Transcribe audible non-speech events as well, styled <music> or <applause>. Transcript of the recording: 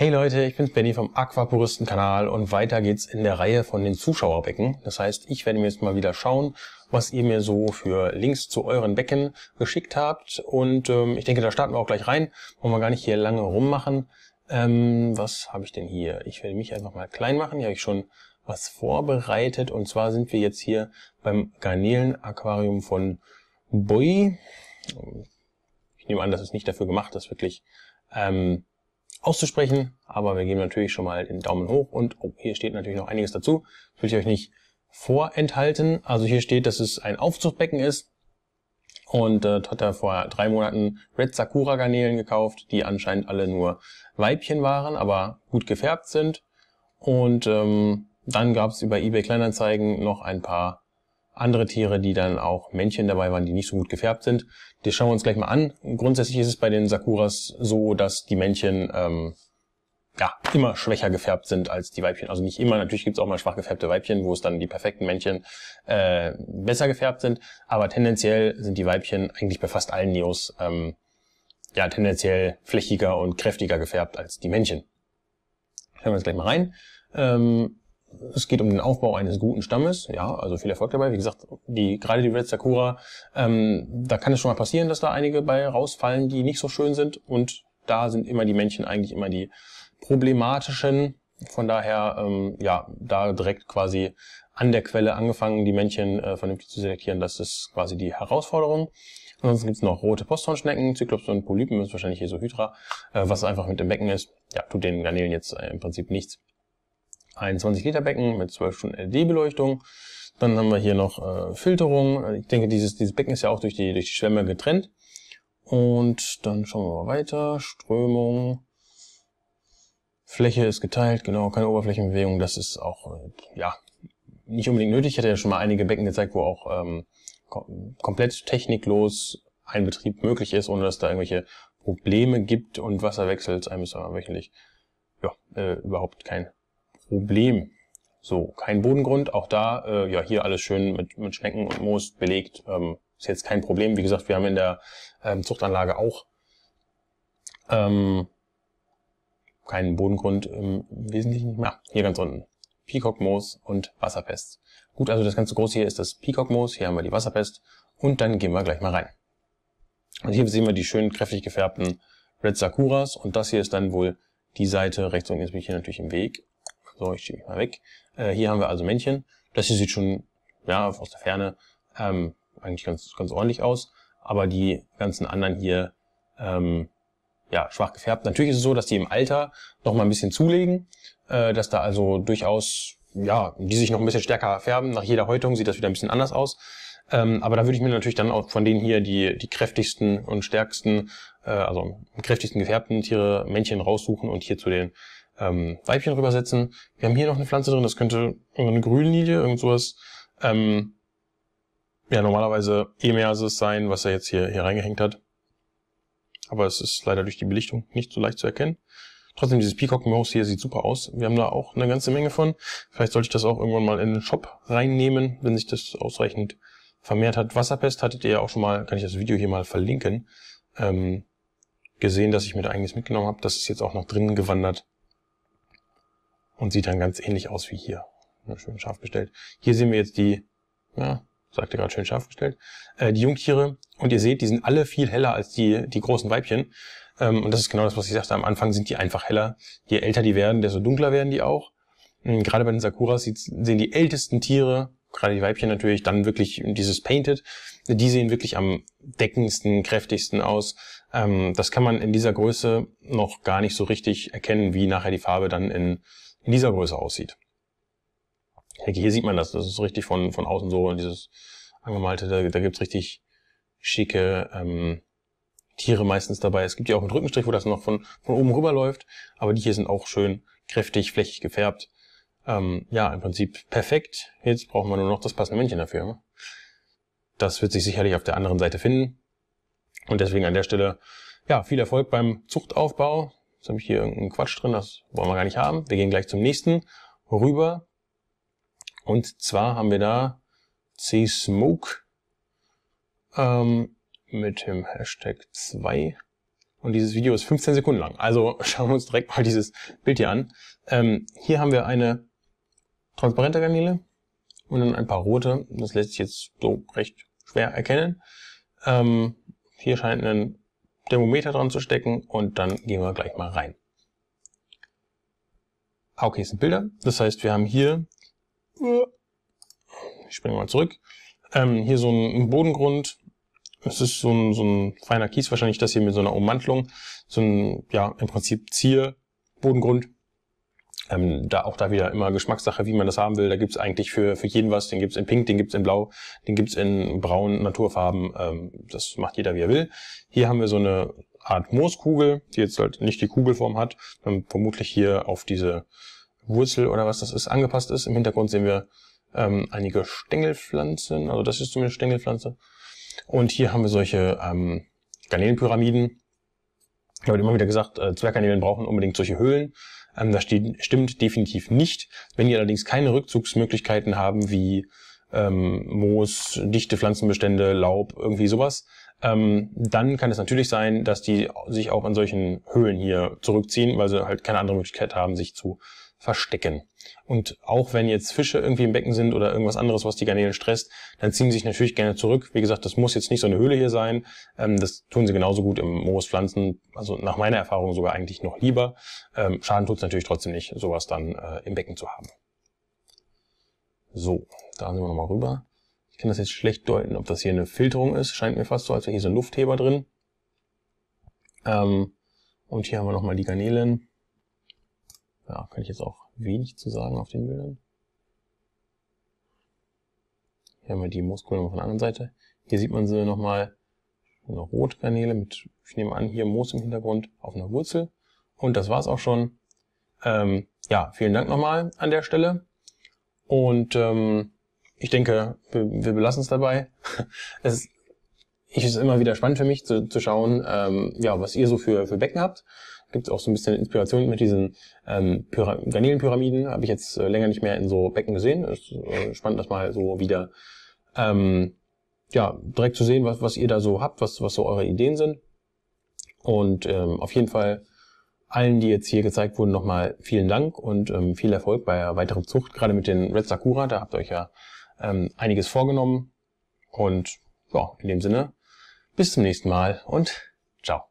Hey Leute, ich bin's Benny vom Aquapuristen-Kanal und weiter geht's in der Reihe von den Zuschauerbecken. Das heißt, ich werde mir jetzt mal wieder schauen, was ihr mir so für Links zu euren Becken geschickt habt. Und ähm, ich denke, da starten wir auch gleich rein. Wollen wir gar nicht hier lange rummachen. Ähm, was habe ich denn hier? Ich werde mich einfach mal klein machen. Hier habe ich schon was vorbereitet. Und zwar sind wir jetzt hier beim Garnelen-Aquarium von Bui. Ich nehme an, das ist nicht dafür gemacht, dass wirklich... Ähm, auszusprechen, aber wir geben natürlich schon mal den Daumen hoch und oh, hier steht natürlich noch einiges dazu. Das will ich euch nicht vorenthalten. Also hier steht, dass es ein Aufzuchtbecken ist und äh, hat er vor drei Monaten Red Sakura Garnelen gekauft, die anscheinend alle nur Weibchen waren, aber gut gefärbt sind. Und ähm, dann gab es über eBay Kleinanzeigen noch ein paar andere Tiere, die dann auch Männchen dabei waren, die nicht so gut gefärbt sind. Das schauen wir uns gleich mal an. Grundsätzlich ist es bei den Sakuras so, dass die Männchen ähm, ja, immer schwächer gefärbt sind als die Weibchen. Also nicht immer, natürlich gibt es auch mal schwach gefärbte Weibchen, wo es dann die perfekten Männchen äh, besser gefärbt sind, aber tendenziell sind die Weibchen eigentlich bei fast allen Neos ähm, ja, tendenziell flächiger und kräftiger gefärbt als die Männchen. Schauen wir uns gleich mal rein. Ähm, es geht um den Aufbau eines guten Stammes. Ja, also viel Erfolg dabei. Wie gesagt, die, gerade die Red Sakura, ähm, da kann es schon mal passieren, dass da einige bei rausfallen, die nicht so schön sind. Und da sind immer die Männchen eigentlich immer die problematischen. Von daher, ähm, ja, da direkt quasi an der Quelle angefangen, die Männchen äh, vernünftig zu selektieren. Das ist quasi die Herausforderung. Ansonsten gibt's noch rote Posthornschnecken, Zyklops und Polypen, ist wahrscheinlich hier so Hydra, äh, was einfach mit dem Becken ist. Ja, tut den Garnelen jetzt äh, im Prinzip nichts. 21 Liter Becken mit 12 Stunden LED-Beleuchtung. Dann haben wir hier noch äh, Filterung. Ich denke, dieses, dieses Becken ist ja auch durch die, durch die Schwämme getrennt. Und dann schauen wir mal weiter. Strömung. Fläche ist geteilt, genau, keine Oberflächenbewegung. Das ist auch, äh, ja, nicht unbedingt nötig. Ich hatte ja schon mal einige Becken gezeigt, wo auch ähm, komplett techniklos ein Betrieb möglich ist, ohne dass da irgendwelche Probleme gibt und Wasser Wasserwechsel ist einmal wöchentlich ja, äh, überhaupt kein Problem. So, kein Bodengrund, auch da, äh, ja, hier alles schön mit, mit Schnecken und Moos belegt, ähm, ist jetzt kein Problem. Wie gesagt, wir haben in der ähm, Zuchtanlage auch ähm, keinen Bodengrund im Wesentlichen nicht mehr. Hier ganz unten. Peacock-Moos und Wasserpest. Gut, also das ganze große hier ist das Peacock-Moos, hier haben wir die Wasserpest und dann gehen wir gleich mal rein. Und also hier sehen wir die schön kräftig gefärbten Red Sakuras und das hier ist dann wohl die Seite, rechts unten ist mich hier natürlich im Weg, so, ich schiebe mich mal weg. Äh, hier haben wir also Männchen. Das hier sieht schon ja, aus der Ferne ähm, eigentlich ganz, ganz ordentlich aus. Aber die ganzen anderen hier ähm, ja, schwach gefärbt. Natürlich ist es so, dass die im Alter noch mal ein bisschen zulegen, äh, dass da also durchaus, ja, die sich noch ein bisschen stärker färben. Nach jeder Häutung sieht das wieder ein bisschen anders aus. Ähm, aber da würde ich mir natürlich dann auch von denen hier die, die kräftigsten und stärksten, äh, also kräftigsten gefärbten Tiere, Männchen raussuchen und hier zu den ähm, Weibchen rübersetzen. Wir haben hier noch eine Pflanze drin, das könnte irgendeine Grünlilie, irgend sowas. Ähm, ja, normalerweise Emersis sein, was er jetzt hier, hier reingehängt hat. Aber es ist leider durch die Belichtung nicht so leicht zu erkennen. Trotzdem, dieses Peacock Mouse hier sieht super aus. Wir haben da auch eine ganze Menge von. Vielleicht sollte ich das auch irgendwann mal in den Shop reinnehmen, wenn sich das ausreichend vermehrt hat. Wasserpest hattet ihr ja auch schon mal, kann ich das Video hier mal verlinken, ähm, gesehen, dass ich mir da einiges mitgenommen habe. Das ist jetzt auch noch drinnen gewandert und sieht dann ganz ähnlich aus wie hier. Ne, schön scharf gestellt. Hier sehen wir jetzt die, ja, sagte gerade schön scharf gestellt, äh, die Jungtiere. Und ihr seht, die sind alle viel heller als die, die großen Weibchen. Ähm, und das ist genau das, was ich sagte. Am Anfang sind die einfach heller. Je älter die werden, desto dunkler werden die auch. Und hm, gerade bei den Sakuras sehen die ältesten Tiere, gerade die Weibchen natürlich, dann wirklich dieses Painted. Die sehen wirklich am deckendsten, kräftigsten aus. Ähm, das kann man in dieser Größe noch gar nicht so richtig erkennen, wie nachher die Farbe dann in in dieser Größe aussieht. Ich denke, hier sieht man das. Das ist richtig von, von außen so dieses angemalte, da, da gibt's richtig schicke ähm, Tiere meistens dabei. Es gibt ja auch einen Rückenstrich, wo das noch von, von oben rüber läuft, aber die hier sind auch schön kräftig, flächig gefärbt. Ähm, ja, im Prinzip perfekt. Jetzt brauchen wir nur noch das passende Männchen dafür. Ne? Das wird sich sicherlich auf der anderen Seite finden. Und deswegen an der Stelle ja, viel Erfolg beim Zuchtaufbau. Jetzt habe ich hier irgendeinen Quatsch drin, das wollen wir gar nicht haben. Wir gehen gleich zum nächsten rüber. Und zwar haben wir da csmoke ähm, mit dem Hashtag 2. Und dieses Video ist 15 Sekunden lang. Also <laughs> schauen wir uns direkt mal dieses Bild hier an. Ähm, hier haben wir eine transparente Garnele und dann ein paar rote. Das lässt sich jetzt so recht schwer erkennen. Ähm, hier scheint ein Thermometer dran zu stecken und dann gehen wir gleich mal rein. Okay, sind Bilder. Das heißt, wir haben hier, ich springe mal zurück, ähm, hier so einen Bodengrund. Es ist so ein, so ein feiner Kies, wahrscheinlich das hier mit so einer Ummantelung. So ein, ja, im Prinzip Zierbodengrund. Ähm, da auch da wieder immer Geschmackssache, wie man das haben will. Da gibt's eigentlich für, für jeden was. Den gibt's in Pink, den gibt's in Blau, den gibt's in Braun, Naturfarben. Ähm, das macht jeder, wie er will. Hier haben wir so eine Art Mooskugel, die jetzt halt nicht die Kugelform hat, ähm, vermutlich hier auf diese Wurzel oder was das ist, angepasst ist. Im Hintergrund sehen wir ähm, einige Stängelpflanzen, also das ist zumindest Stängelpflanze. Und hier haben wir solche ähm, Garnelenpyramiden, ich habe immer wieder gesagt, äh, Zwergkanälen brauchen unbedingt solche Höhlen. Ähm, das steht, stimmt definitiv nicht. Wenn die allerdings keine Rückzugsmöglichkeiten haben wie ähm, Moos, dichte Pflanzenbestände, Laub, irgendwie sowas, ähm, dann kann es natürlich sein, dass die sich auch in solchen Höhlen hier zurückziehen, weil sie halt keine andere Möglichkeit haben, sich zu verstecken. Und auch wenn jetzt Fische irgendwie im Becken sind oder irgendwas anderes, was die Garnelen stresst, dann ziehen sie sich natürlich gerne zurück. Wie gesagt, das muss jetzt nicht so eine Höhle hier sein. Ähm, das tun sie genauso gut im Moospflanzen. Also nach meiner Erfahrung sogar eigentlich noch lieber. Ähm, Schaden tut es natürlich trotzdem nicht, sowas dann äh, im Becken zu haben. So, da sind wir nochmal rüber. Ich kann das jetzt schlecht deuten, ob das hier eine Filterung ist. Scheint mir fast so, als wäre hier so ein Luftheber drin. Ähm, und hier haben wir nochmal die Garnelen. Ja, kann ich jetzt auch wenig zu sagen auf den Bildern. Hier haben wir die Mooskohle von der anderen Seite. Hier sieht man sie nochmal, eine Rotkanäle mit, ich nehme an, hier Moos im Hintergrund auf einer Wurzel. Und das war's auch schon. Ähm, ja, vielen Dank nochmal an der Stelle. Und ähm, ich denke, wir, wir belassen es dabei. <laughs> es ist, ich, ist immer wieder spannend für mich zu, zu schauen, ähm, ja, was ihr so für, für Becken habt gibt es auch so ein bisschen Inspiration mit diesen ähm, Garnelenpyramiden. Habe ich jetzt äh, länger nicht mehr in so Becken gesehen. Ist äh, spannend, das mal so wieder ähm, ja, direkt zu sehen, was, was ihr da so habt, was, was so eure Ideen sind. Und ähm, auf jeden Fall allen, die jetzt hier gezeigt wurden, nochmal vielen Dank und ähm, viel Erfolg bei der weiteren Zucht, gerade mit den Red Sakura. Da habt ihr euch ja ähm, einiges vorgenommen. Und ja, in dem Sinne, bis zum nächsten Mal und ciao.